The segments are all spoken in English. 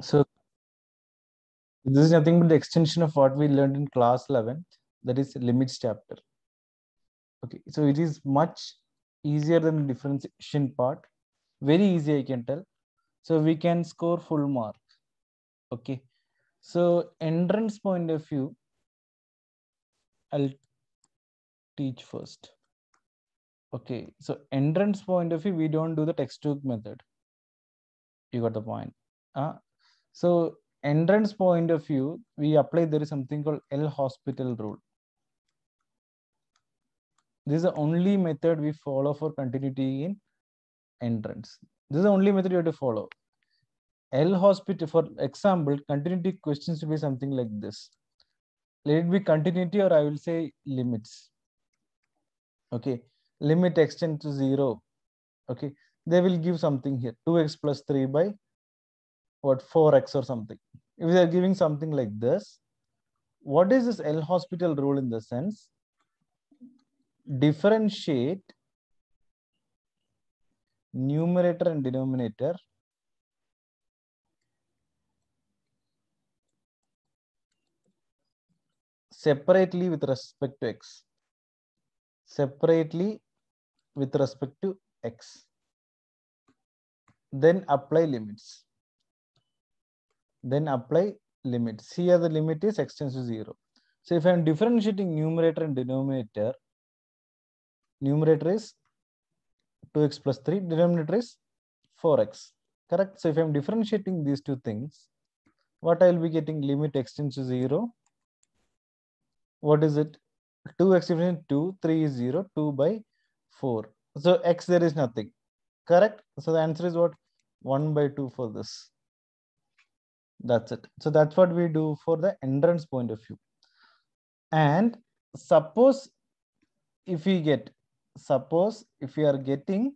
So this is nothing but the extension of what we learned in class 11, that is limits chapter. Okay, so it is much easier than the differentiation part. Very easy, I can tell. So we can score full mark. Okay, so entrance point of view, I'll teach first. Okay, so entrance point of view, we don't do the textbook method. You got the point. Uh, so entrance point of view, we apply there is something called L-hospital rule. This is the only method we follow for continuity in entrance. This is the only method you have to follow. L-hospital, for example, continuity questions will be something like this. Let it be continuity or I will say limits. Okay, limit extend to zero. Okay, they will give something here, 2x plus 3 by what 4x or something. If they are giving something like this, what is this L hospital rule in the sense? Differentiate numerator and denominator separately with respect to x. Separately with respect to x. Then apply limits then apply limit. See here the limit is extends to 0. So if I am differentiating numerator and denominator, numerator is 2x plus 3, denominator is 4x. Correct? So if I am differentiating these two things, what I will be getting limit extends to 0. What is it? 2x is 2, 3 is 0, 2 by 4. So x there is nothing. Correct? So the answer is what? 1 by 2 for this. That's it. So that's what we do for the entrance point of view. And suppose if we get, suppose if we are getting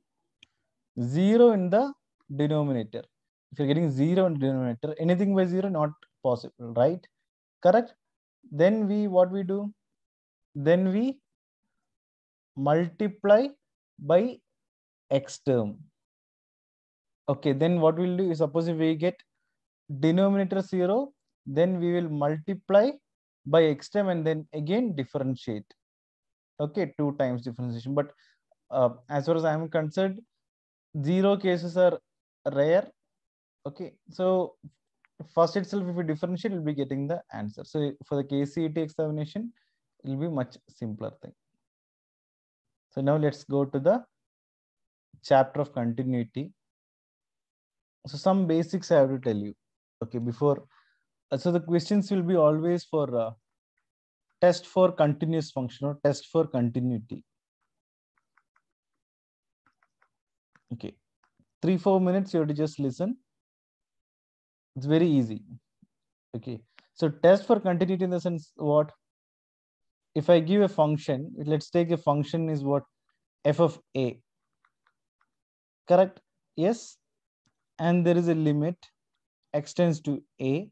zero in the denominator, if you're getting zero in denominator, anything by zero, not possible, right? Correct? Then we, what we do? Then we multiply by x term. Okay, then what we'll do is suppose if we get denominator 0, then we will multiply by extreme and then again differentiate. Okay, two times differentiation. But uh, as far as I am concerned, zero cases are rare. Okay, so first itself, if we differentiate, we'll be getting the answer. So for the KCET examination, it will be much simpler thing. So now let's go to the chapter of continuity. So some basics I have to tell you okay before uh, so the questions will be always for uh, test for continuous function or test for continuity okay three four minutes you have to just listen it's very easy okay so test for continuity in the sense what if i give a function let's take a function is what f of a correct yes and there is a limit extends to A,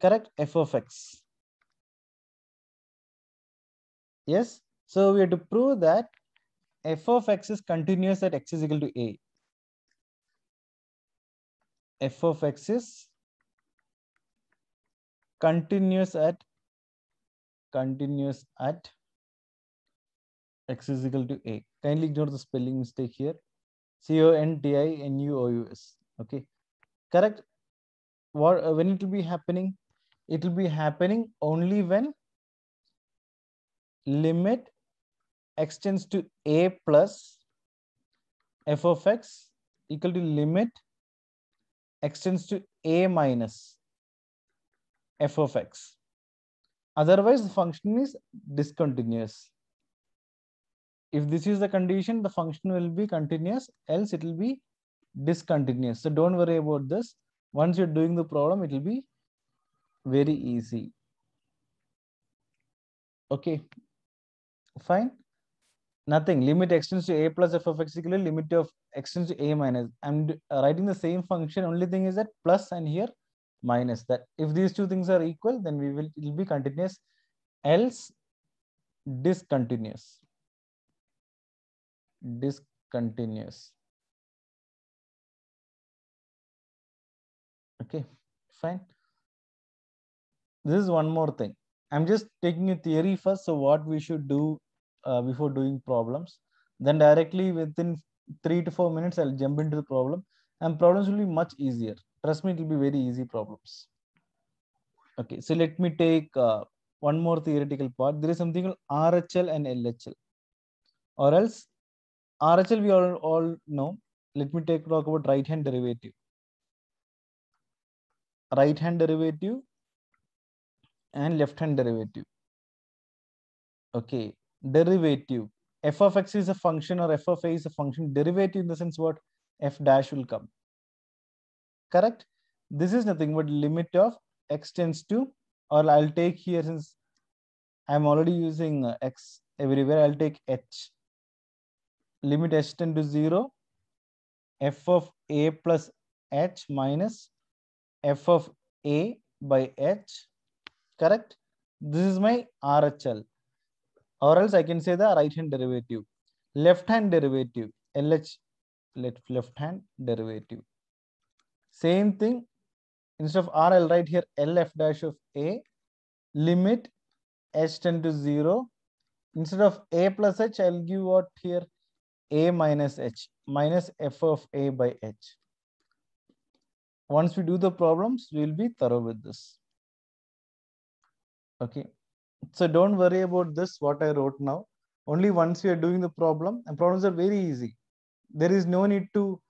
correct f of x. Yes, so we have to prove that f of x is continuous at x is equal to A. f of x is continuous at continuous at x is equal to a. Kindly ignore the spelling mistake here. C O N T I N U O U S. Okay. Correct what uh, when it will be happening it will be happening only when limit extends to a plus f of x equal to limit extends to a minus f of x otherwise the function is discontinuous if this is the condition the function will be continuous else it will be discontinuous so don't worry about this once you're doing the problem it will be very easy okay fine nothing limit extends to a plus f of x equal limit of extends to a minus i'm uh, writing the same function only thing is that plus and here minus that if these two things are equal then we will it will be continuous else discontinuous discontinuous Okay, fine. This is one more thing. I'm just taking a theory first. So what we should do uh, before doing problems. Then directly within three to four minutes, I'll jump into the problem and problems will be much easier. Trust me, it will be very easy problems. Okay, so let me take uh, one more theoretical part. There is something called RHL and LHL or else RHL we all, all know. Let me take talk about right hand derivative right hand derivative and left hand derivative. Okay, derivative. f of x is a function or f of a is a function. Derivative in the sense what f dash will come. Correct? This is nothing but limit of x tends to or I'll take here since I'm already using uh, x everywhere. I'll take h. Limit h tend to 0 f of a plus h minus f of a by h, correct? This is my RHL. Or else I can say the right hand derivative. Left hand derivative, LH, let left hand derivative. Same thing, instead of RL, write here LF dash of A, limit h tend to 0. Instead of A plus H, I'll give what here? A minus H, minus F of A by H once we do the problems, we'll be thorough with this. Okay. So don't worry about this, what I wrote now. Only once we are doing the problem, and problems are very easy. There is no need to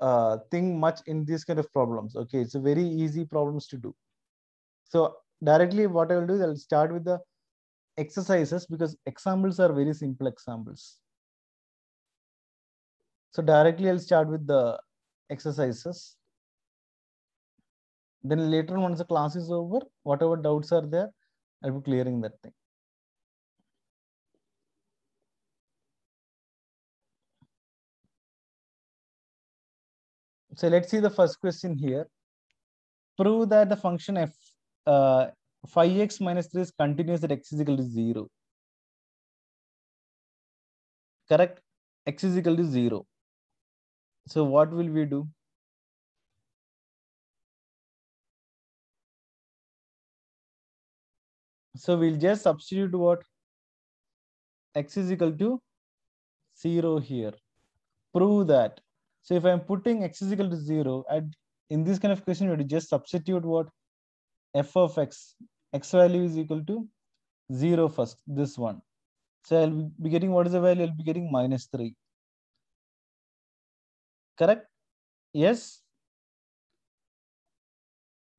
uh, think much in these kind of problems. Okay, it's a very easy problems to do. So directly what I will do is I'll start with the exercises because examples are very simple examples. So directly I'll start with the exercises. Then later, on, once the class is over, whatever doubts are there, I'll be clearing that thing. So let's see the first question here. Prove that the function f uh, 5x minus 3 is continuous at x is equal to 0. Correct? x is equal to 0. So what will we do? So we'll just substitute what x is equal to 0 here. Prove that. So if I'm putting x is equal to 0, at, in this kind of question, we just substitute what f of x, x value is equal to 0 first, this one. So I'll be getting what is the value? I'll be getting minus 3. Correct? Yes?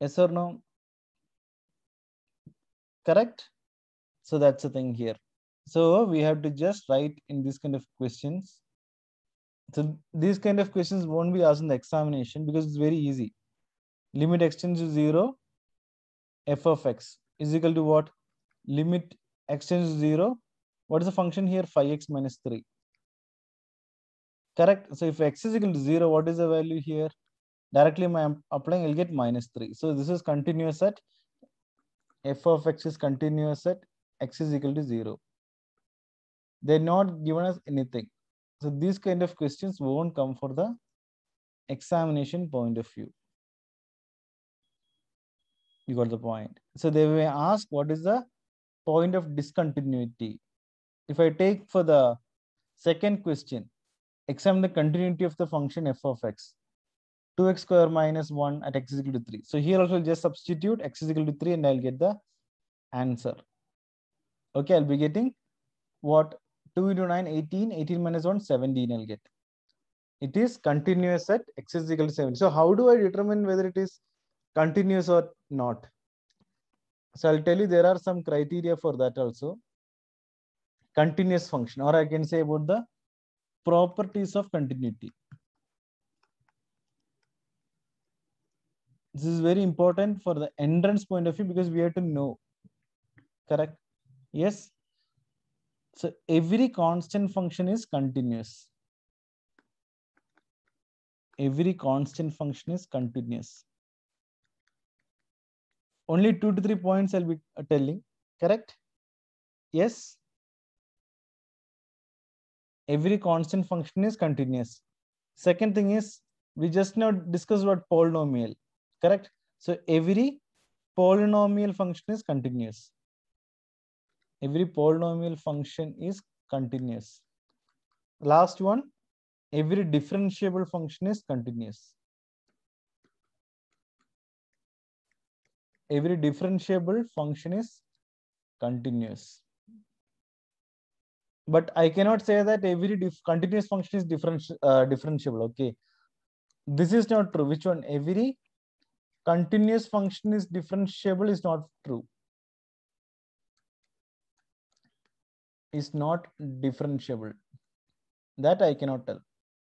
Yes or no? correct? So that's the thing here. So we have to just write in these kind of questions. So these kind of questions won't be asked in the examination because it's very easy. Limit x tends to 0, f of x is equal to what? Limit x tends to 0. What is the function here? 5x minus 3. Correct. So if x is equal to 0, what is the value here? Directly I'm applying, I'll get minus 3. So this is continuous at f of x is continuous at x is equal to 0. They're not given us anything. So these kind of questions won't come for the examination point of view. You got the point. So they may ask what is the point of discontinuity. If I take for the second question, examine the continuity of the function f of x. 2x square minus 1 at x is equal to 3. So here also just substitute x is equal to 3 and I'll get the answer. Okay, I'll be getting what 2 into 9, 18, 18 minus 1, 17 I'll get. It is continuous at x is equal to 7. So how do I determine whether it is continuous or not? So I'll tell you there are some criteria for that also. Continuous function or I can say about the properties of continuity. this is very important for the entrance point of view because we have to know correct yes so every constant function is continuous every constant function is continuous only two to three points i'll be uh, telling correct yes every constant function is continuous second thing is we just now discussed about polynomial correct so every polynomial function is continuous every polynomial function is continuous last one every differentiable function is continuous every differentiable function is continuous but i cannot say that every continuous function is different uh, differentiable okay this is not true which one every continuous function is differentiable is not true. Is not differentiable. That I cannot tell.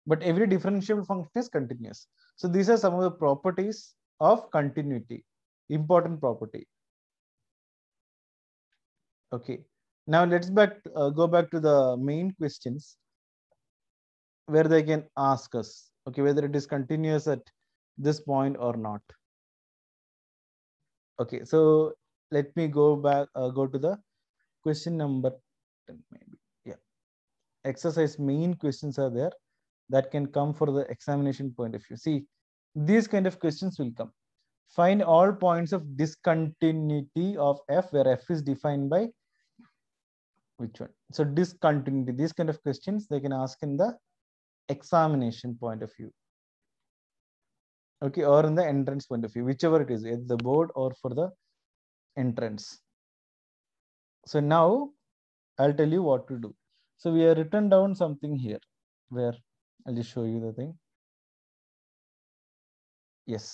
But every differentiable function is continuous. So these are some of the properties of continuity. Important property. Okay. Now let's back uh, go back to the main questions where they can ask us. Okay, whether it is continuous at this point or not okay so let me go back uh, go to the question number 10 maybe yeah exercise main questions are there that can come for the examination point of view see these kind of questions will come find all points of discontinuity of f where f is defined by which one so discontinuity these kind of questions they can ask in the examination point of view okay or in the entrance point of view whichever it is at the board or for the entrance so now i'll tell you what to do so we have written down something here where i'll just show you the thing yes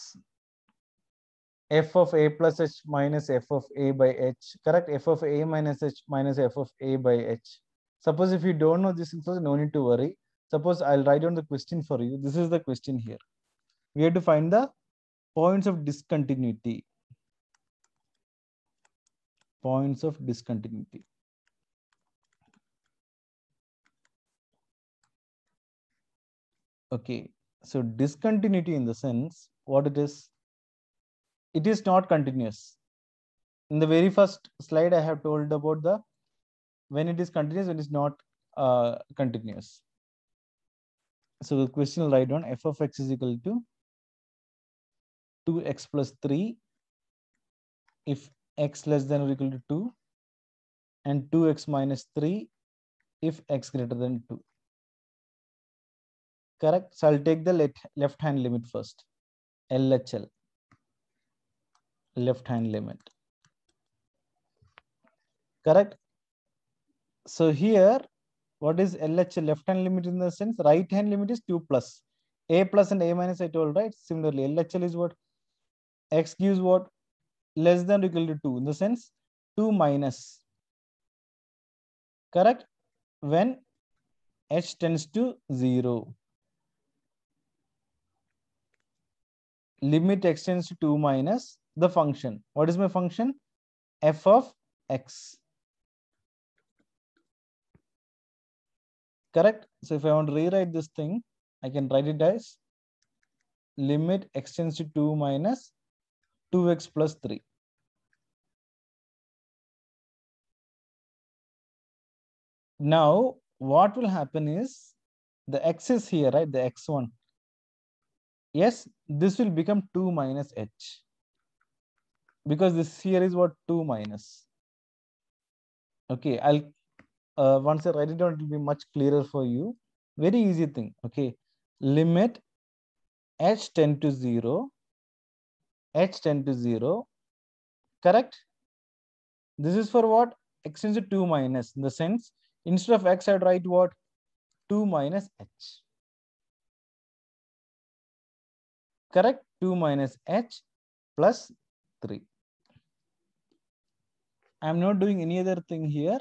f of a plus h minus f of a by h correct f of a minus h minus f of a by h suppose if you don't know this no need to worry suppose i'll write down the question for you this is the question here we have to find the points of discontinuity. Points of discontinuity. Okay, so discontinuity in the sense, what it is, it is not continuous. In the very first slide, I have told about the when it is continuous, when it is not uh, continuous. So the question will write down f of x is equal to 2x plus 3 if x less than or equal to 2 and 2x minus 3 if x greater than 2. Correct? So I'll take the let, left hand limit first. LHL. Left hand limit. Correct? So here, what is LHL? Left hand limit in the sense, right hand limit is 2 plus. A plus and A minus I told, right? Similarly, LHL is what? x gives what? Less than or equal to 2 in the sense 2 minus. Correct? When h tends to 0. Limit x tends to 2 minus the function. What is my function? f of x. Correct? So if I want to rewrite this thing, I can write it as limit x tends to 2 minus 2x plus 3. Now, what will happen is the x is here, right? The x1. Yes, this will become 2 minus h because this here is what 2 minus. Okay, I'll uh, once I write it down, it will be much clearer for you. Very easy thing. Okay, limit h tend to 0 h tend to 0 correct this is for what x tends to 2 minus in the sense instead of x i'd write what 2 minus h correct 2 minus h plus 3 i'm not doing any other thing here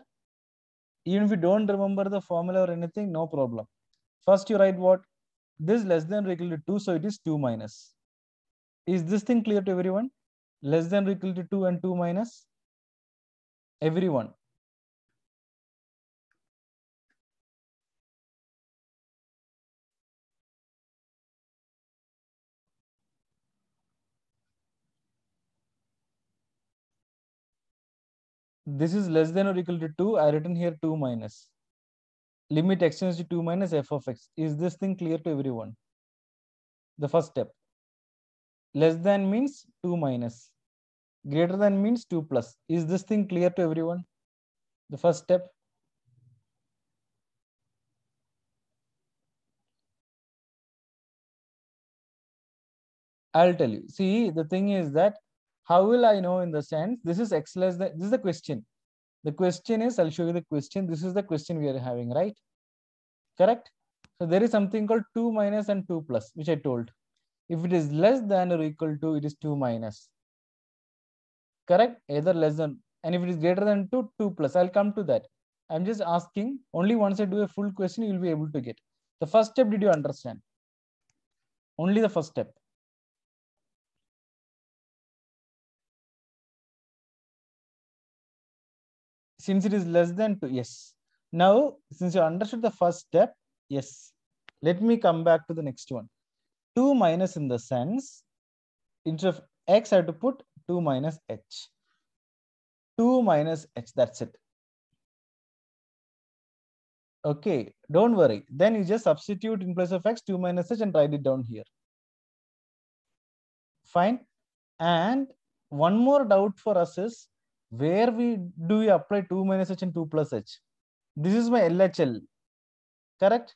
even if you don't remember the formula or anything no problem first you write what this less than or equal to 2 so it is 2 minus is this thing clear to everyone? Less than or equal to 2 and 2 minus? Everyone. This is less than or equal to 2. I written here 2 minus. Limit extends to 2 minus f of x. Is this thing clear to everyone? The first step less than means 2 minus greater than means 2 plus is this thing clear to everyone the first step I'll tell you. See, the thing is that how will I know in the sense this is x less than this is the question. The question is I'll show you the question. This is the question we are having, right? Correct. So there is something called 2 minus and 2 plus, which I told. If it is less than or equal to, it is 2 minus. Correct? Either less than. And if it is greater than 2, 2 plus. I'll come to that. I'm just asking. Only once I do a full question, you'll be able to get. The first step, did you understand? Only the first step. Since it is less than 2, yes. Now, since you understood the first step, yes. Let me come back to the next one. 2 minus in the sense, instead of x, I have to put 2 minus h. 2 minus h, that's it. Okay, don't worry. Then you just substitute in place of x, 2 minus h and write it down here. Fine. And one more doubt for us is, where we do we apply 2 minus h and 2 plus h? This is my LHL, correct?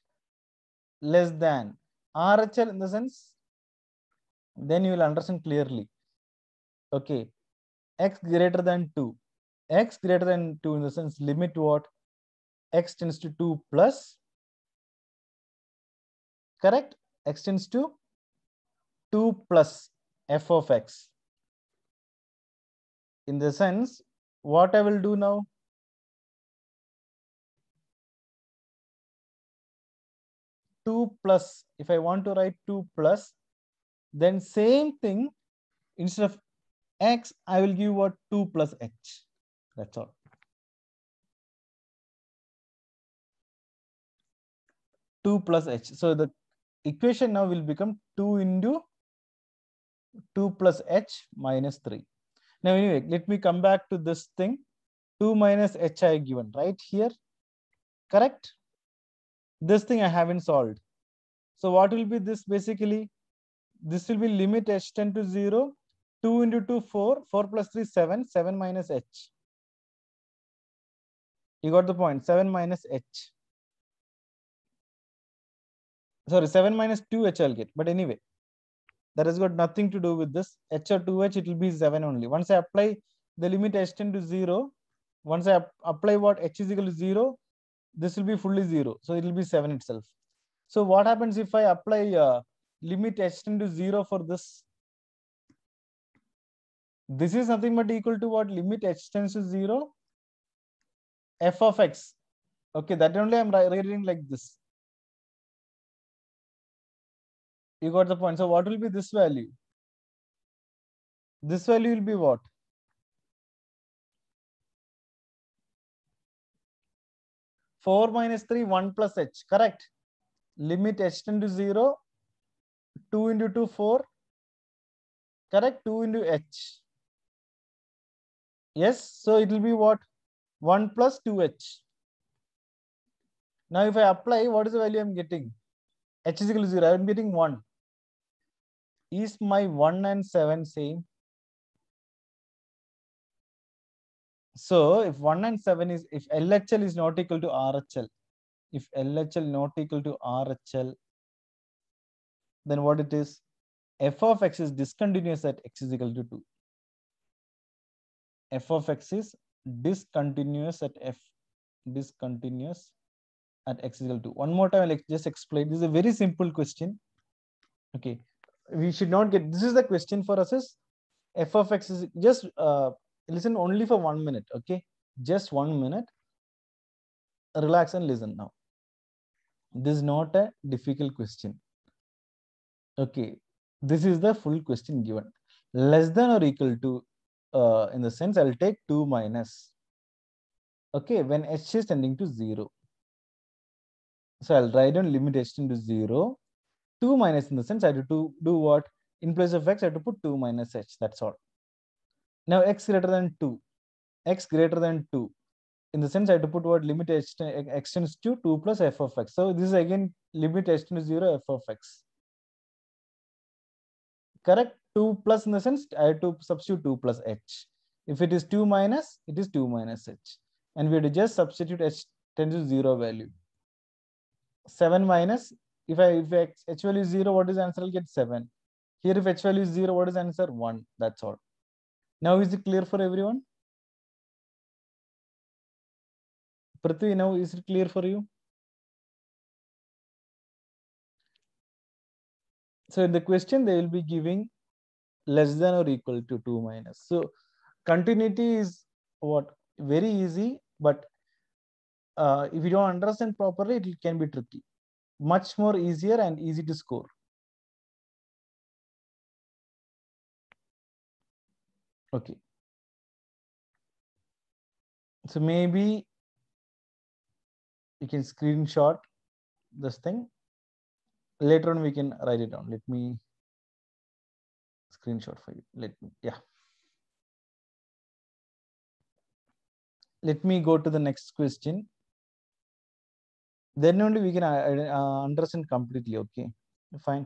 Less than RHL in the sense, then you will understand clearly. Okay, x greater than 2. x greater than 2 in the sense limit what? x tends to 2 plus, correct? x tends to 2 plus f of x. In the sense, what I will do now? 2 plus, if I want to write 2 plus, then same thing, instead of x, I will give what 2 plus h. That's all. Two plus h. So the equation now will become two into two plus h minus three. Now anyway, let me come back to this thing. Two minus h I given right here, correct? this thing I haven't solved. So what will be this basically? This will be limit h10 to 0, 2 into 2, 4, 4 plus 3, 7, 7 minus h. You got the point, 7 minus h. Sorry, 7 minus 2h I'll get. But anyway, that has got nothing to do with this. h or 2h, it will be 7 only. Once I apply the limit h10 to 0, once I apply what h is equal to 0, this will be fully zero. So it will be seven itself. So what happens if I apply uh, limit h to zero for this? This is nothing but equal to what limit h tends to zero f of x. Okay, that only I'm writing like this. You got the point. So what will be this value? This value will be what? 4 minus 3, 1 plus h, correct? Limit h tend to 0, 2 into 2, 4, correct? 2 into h. Yes, so it will be what? 1 plus 2h. Now if I apply, what is the value I'm getting? h is equal to 0, I'm getting 1. Is my 1 and 7 same? So if 1 and 7 is, if LHL is not equal to RHL, if LHL not equal to RHL, then what it is? f of x is discontinuous at x is equal to 2. f of x is discontinuous at f, discontinuous at x is equal to 2. One more time, I'll just explain. This is a very simple question. Okay, we should not get, this is the question for us is f of x is just uh, listen only for one minute okay just one minute relax and listen now this is not a difficult question okay this is the full question given less than or equal to uh, in the sense i'll take 2 minus okay when h is tending to 0 so i'll write down limit h to 0 2 minus in the sense i have to do what in place of x i have to put 2 minus h that's all now x greater than 2 x greater than 2 in the sense i had to put what limit h extends to 2 plus f of x so this is again limit extends to 0 f of x correct 2 plus in the sense i had to substitute 2 plus h if it is 2 minus it is 2 minus h and we had to just substitute h tends to 0 value 7 minus if i if h value is 0 what is answer i'll get 7 here if h value is 0 what is answer 1 that's all now is it clear for everyone? Prithvi, now is it clear for you? So in the question, they will be giving less than or equal to 2 minus. So continuity is what? Very easy, but uh, if you don't understand properly, it can be tricky. Much more easier and easy to score. okay so maybe you can screenshot this thing later on we can write it down let me screenshot for you let me yeah let me go to the next question then only we can uh, uh understand completely okay fine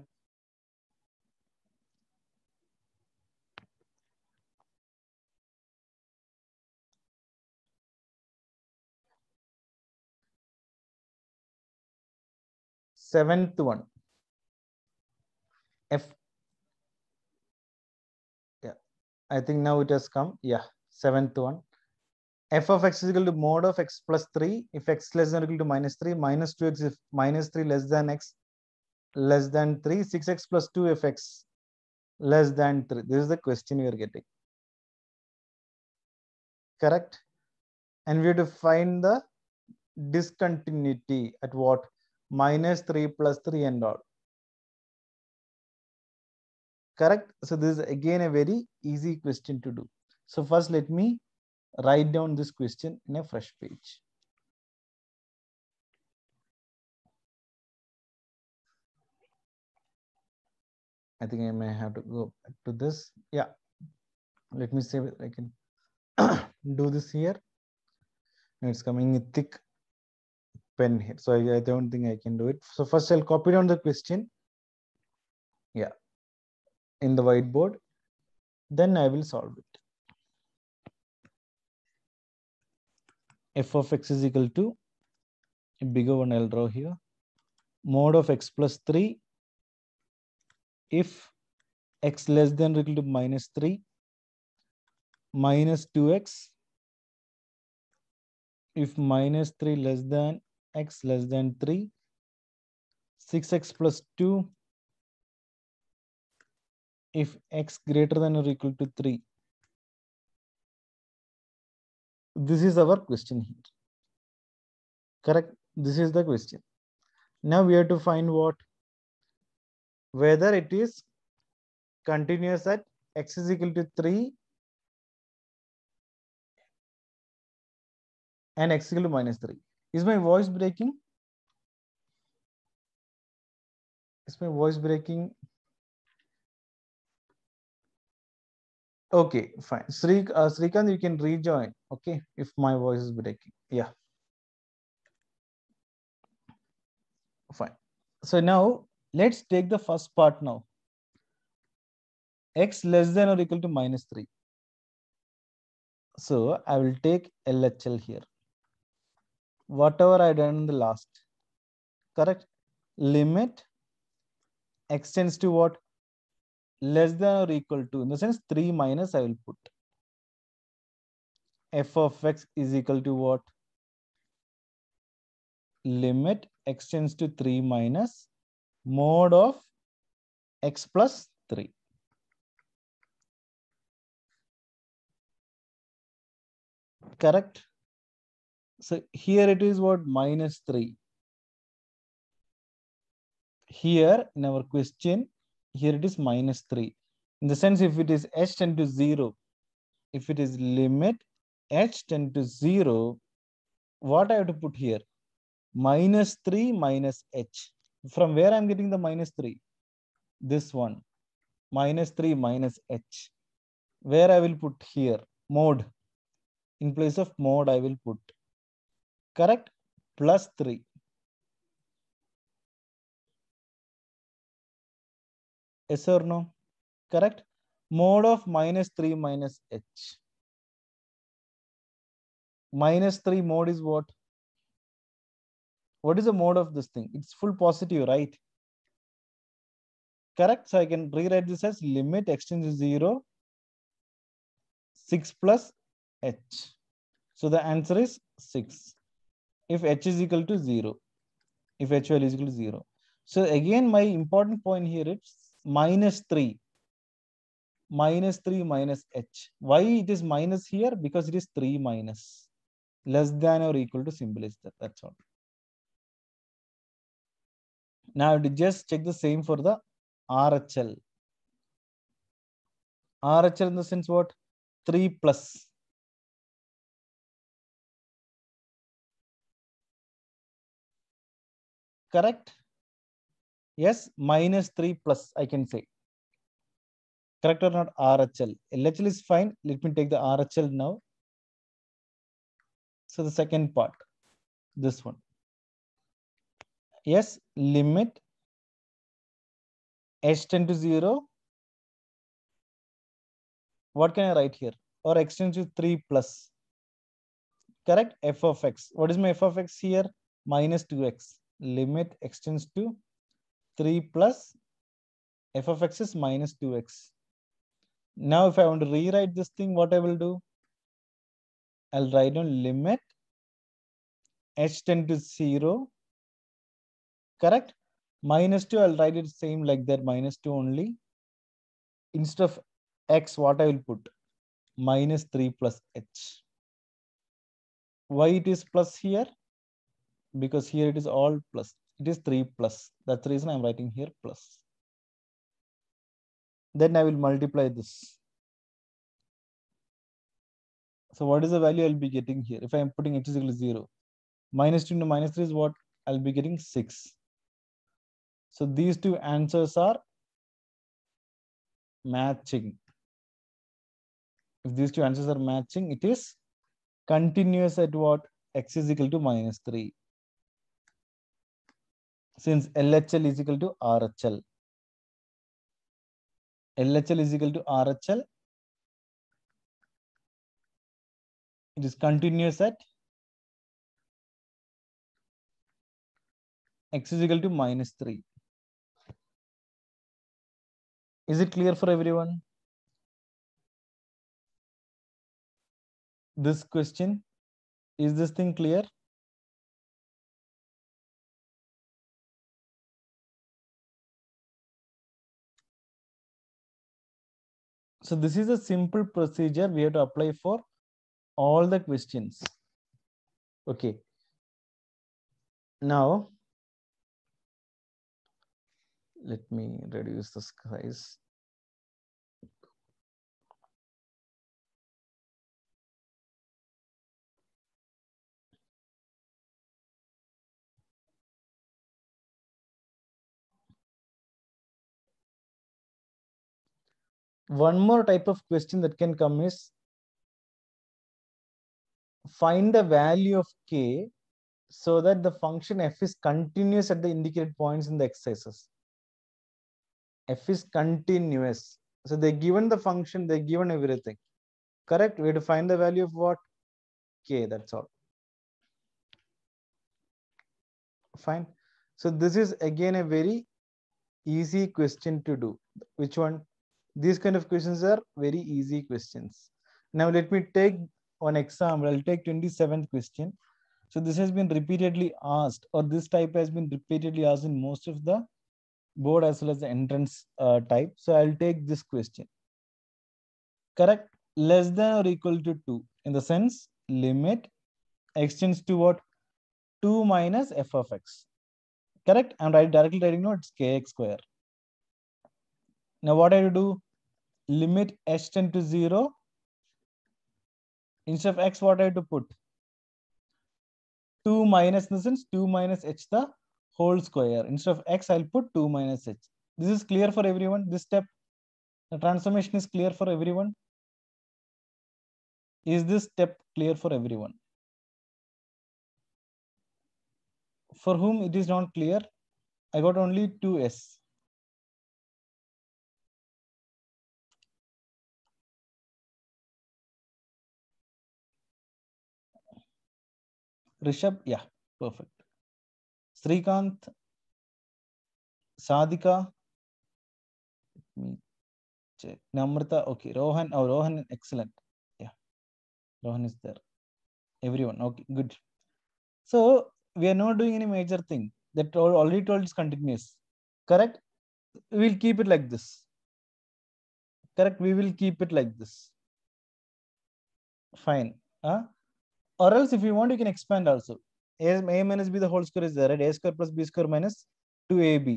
Seventh one. F. Yeah, I think now it has come. Yeah, seventh one. f of x is equal to mod of x plus 3 if x less than or equal to minus 3 minus 2x if minus 3 less than x less than 3 6x plus 2 if x less than 3 this is the question we are getting correct and we have to find the discontinuity at what minus 3 plus 3 and all. Correct? So this is again a very easy question to do. So first let me write down this question in a fresh page. I think I may have to go back to this. Yeah, let me save it. I can do this here. It's coming thick pen here. So I, I don't think I can do it. So first I'll copy down the question. Yeah, in the whiteboard. Then I will solve it. f of x is equal to bigger one I'll draw here mode of x plus 3 if x less than or equal to minus 3 minus 2x if minus 3 less than x less than 3, 6x plus 2, if x greater than or equal to 3. This is our question here. Correct? This is the question. Now we have to find what? Whether it is continuous at x is equal to 3 and x equal to minus 3 is my voice breaking is my voice breaking okay fine sri uh, srikant you can rejoin okay if my voice is breaking yeah fine so now let's take the first part now x less than or equal to minus 3 so i will take lhl here whatever I done in the last. Correct? Limit extends to what? Less than or equal to. In the sense, 3 minus I will put. f of x is equal to what? Limit extends to 3 minus mode of x plus 3. Correct? So here it is what minus 3. Here in our question, here it is minus 3. In the sense, if it is h tend to 0, if it is limit h tend to 0, what I have to put here? Minus 3 minus h. From where I'm getting the minus 3? This one. Minus 3 minus h. Where I will put here? Mode. In place of mode, I will put correct? Plus 3. Yes or no? Correct? Mode of minus 3 minus h. Minus 3 mode is what? What is the mode of this thing? It's full positive, right? Correct? So I can rewrite this as limit x tends to 0, 6 plus h. So the answer is 6 if h is equal to 0, if h value is equal to 0. So again, my important point here is minus 3, minus 3 minus h. Why it is minus here? Because it is 3 minus, less than or equal to symbol is that, that's all. Now just check the same for the RHL. RHL in the sense what? 3 plus correct? Yes, minus 3 plus, I can say. Correct or not? RHL. LHL is fine. Let me take the RHL now. So the second part, this one. Yes, limit h tend to 0. What can I write here? Or x to 3 plus. Correct? f of x. What is my f of x here? Minus 2x limit extends to 3 plus f of x is minus 2x. Now, if I want to rewrite this thing, what I will do? I'll write down limit h tend to 0, correct? Minus 2, I'll write it same like that, minus 2 only. Instead of x, what I will put? Minus 3 plus h. Why it is plus here? because here it is all plus. It is 3 plus. That's the reason I'm writing here plus. Then I will multiply this. So what is the value I'll be getting here? If I'm putting h is equal to 0, minus 2 into minus 3 is what? I'll be getting 6. So these two answers are matching. If these two answers are matching, it is continuous at what? x is equal to minus 3 since LHL is equal to RHL. LHL is equal to RHL. It is continuous at x is equal to minus 3. Is it clear for everyone? This question, is this thing clear? So this is a simple procedure we have to apply for all the questions. Okay. Now, let me reduce the size. one more type of question that can come is find the value of k so that the function f is continuous at the indicated points in the excesses. f is continuous. So they're given the function, they're given everything. Correct? We have to find the value of what? k, that's all. Fine. So this is again a very easy question to do. Which one? These kind of questions are very easy questions. Now let me take one example. I'll take 27th question. So this has been repeatedly asked or this type has been repeatedly asked in most of the board as well as the entrance uh, type. So I'll take this question. Correct less than or equal to 2 in the sense limit extends to what 2 minus f of x correct i'm right directly writing no it's kx square now what i do limit h tend to 0 instead of x what i have to put 2 minus in the sense 2 minus h the whole square instead of x i'll put 2 minus h this is clear for everyone this step the transformation is clear for everyone is this step clear for everyone for whom it is not clear i got only 2s Rishabh, yeah, perfect. Srikant, Sadhika, let me check. Namrata, okay. Rohan, oh, Rohan, excellent. Yeah, Rohan is there. Everyone, okay, good. So we are not doing any major thing. That already told is continuous, correct? We'll keep it like this. Correct, we will keep it like this. Fine. Huh? or else if you want you can expand also a, a minus b the whole square is there right a square plus b square minus 2ab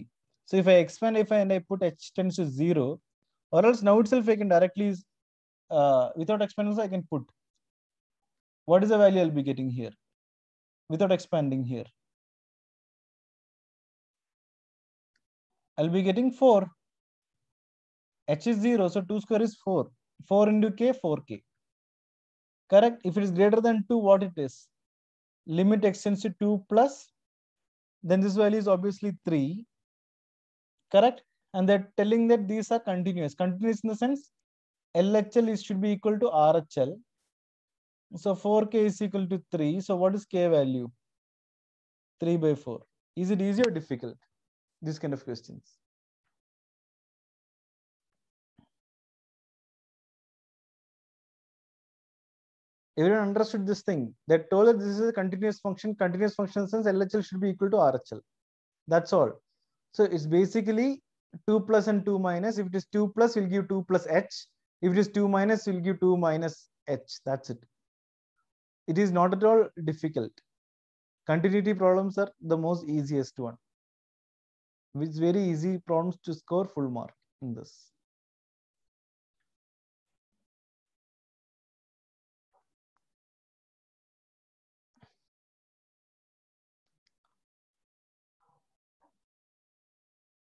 so if i expand if I, and i put h tends to 0 or else now itself i can directly uh, without expanding i can put what is the value i'll be getting here without expanding here i'll be getting 4 h is 0 so 2 square is 4 4 into k 4k Correct? If it is greater than 2, what it is? Limit extends to 2 plus, then this value is obviously 3. Correct? And they're telling that these are continuous. Continuous in the sense LHL is, should be equal to RHL. So 4K is equal to 3. So what is K value? 3 by 4. Is it easy or difficult? These kind of questions. everyone understood this thing. They told us this is a continuous function. Continuous function since LHL should be equal to RHL. That's all. So it's basically 2 plus and 2 minus. If it is 2 plus, we'll give 2 plus h. If it is 2 minus, we'll give 2 minus h. That's it. It is not at all difficult. Continuity problems are the most easiest one. It's very easy problems to score full mark in this.